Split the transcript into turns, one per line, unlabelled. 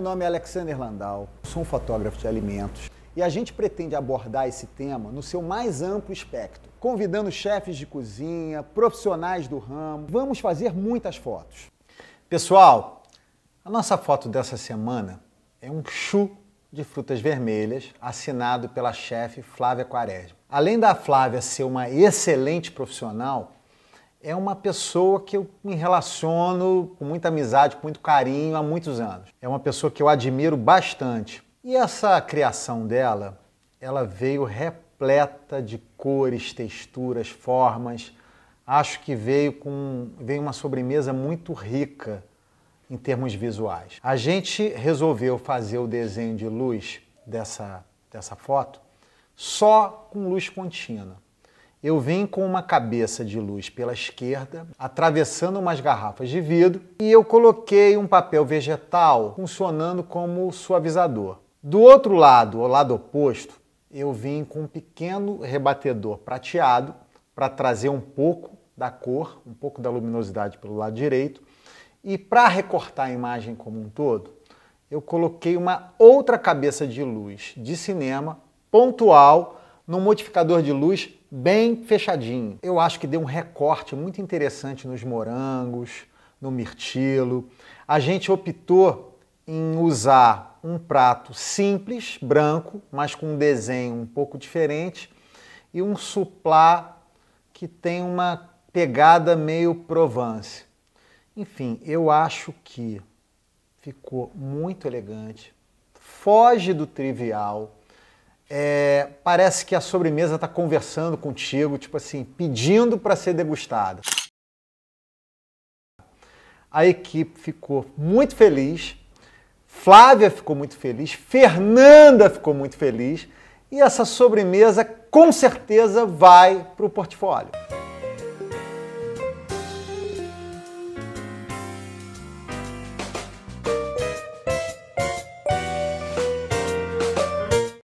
Meu nome é Alexander Landau, sou um fotógrafo de alimentos e a gente pretende abordar esse tema no seu mais amplo espectro, convidando chefes de cozinha, profissionais do ramo. Vamos fazer muitas fotos. Pessoal, a nossa foto dessa semana é um chu de frutas vermelhas, assinado pela chefe Flávia Quaresma. Além da Flávia ser uma excelente profissional, é uma pessoa que eu me relaciono com muita amizade, com muito carinho há muitos anos. É uma pessoa que eu admiro bastante. E essa criação dela, ela veio repleta de cores, texturas, formas. Acho que veio com veio uma sobremesa muito rica em termos visuais. A gente resolveu fazer o desenho de luz dessa dessa foto só com luz contínua. Eu vim com uma cabeça de luz pela esquerda, atravessando umas garrafas de vidro, e eu coloquei um papel vegetal funcionando como suavizador. Do outro lado, o lado oposto, eu vim com um pequeno rebatedor prateado para trazer um pouco da cor, um pouco da luminosidade pelo lado direito, e para recortar a imagem como um todo, eu coloquei uma outra cabeça de luz de cinema pontual num modificador de luz bem fechadinho. Eu acho que deu um recorte muito interessante nos morangos, no mirtilo. A gente optou em usar um prato simples, branco, mas com um desenho um pouco diferente e um suplá que tem uma pegada meio Provence. Enfim, eu acho que ficou muito elegante, foge do trivial, é, parece que a sobremesa está conversando contigo, tipo assim, pedindo para ser degustada. A equipe ficou muito feliz, Flávia ficou muito feliz, Fernanda ficou muito feliz e essa sobremesa com certeza vai para o portfólio.